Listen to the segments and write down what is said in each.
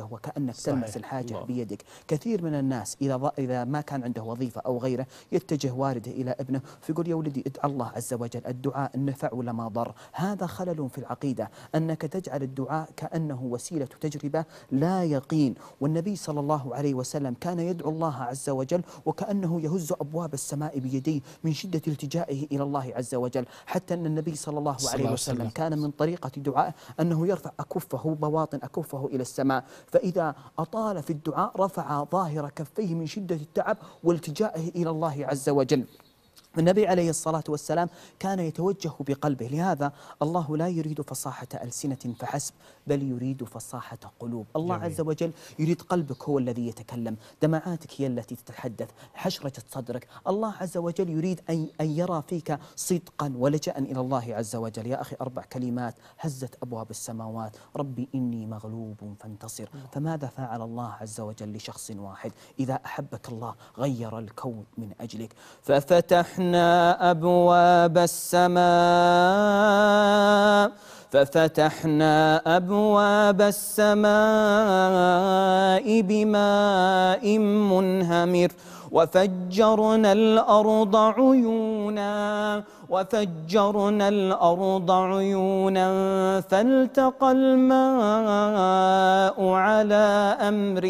الحاجة وكأنك صحيح. تلمس الحاجة الله. بيدك كثير من الناس إذا, إذا ما كان عنده وظيفة أو غيره يتجه والده إلى ابنه فيقول يا ولدي ادع الله عز وجل الدعاء نفع ولا ما ضر هذا خلل في العقيدة أنك تجعل الدعاء كأنه وسيلة تجربة لا يقين والنبي صلى الله عليه وسلم كان يدعو الله عز وجل وكأنه يهز أبواب السماء بيديه من شدة التجائه إلى الله عز وجل حتى أن النبي صلى الله عليه وسلم كان من طريقة دعائه أنه يرفع أكفه بواطن أكفه إلى السماء فإذا أطال في الدعاء رفع ظاهر كفيه من شدة التعب والتجائه إلى الله عز وجل النبي عليه الصلاة والسلام كان يتوجه بقلبه لهذا الله لا يريد فصاحة ألسنة فحسب بل يريد فصاحة قلوب الله جميل. عز وجل يريد قلبك هو الذي يتكلم دمعاتك هي التي تتحدث حشرة صدرك الله عز وجل يريد أن يرى فيك صدقا ولجأ إلى الله عز وجل يا أخي أربع كلمات هزت أبواب السماوات ربي إني مغلوب فانتصر فماذا فعل الله عز وجل لشخص واحد إذا أحبك الله غير الكون من أجلك ففتح فتحنا أبواب السماء ففتحنا أبواب السماء بماء منهمر وفجرنا الأرض عيونا وفجرنا الأرض عيونا فالتقى الماء على أمر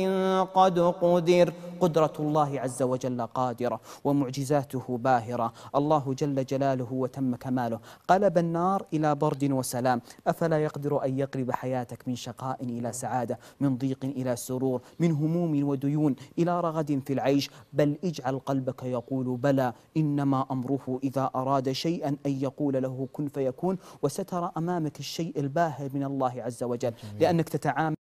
قد قدر قدرة الله عز وجل قادرة ومعجزاته باهرة الله جل جلاله وتم كماله قلب النار إلى برد وسلام أفلا يقدر أن يقلب حياتك من شقاء إلى سعادة من ضيق إلى سرور من هموم وديون إلى رغد في العيش بل بل اجعل قلبك يقول بلى إنما أمره إذا أراد شيئا أن يقول له كن فيكون وسترى أمامك الشيء الباهر من الله عز وجل لأنك تتعامل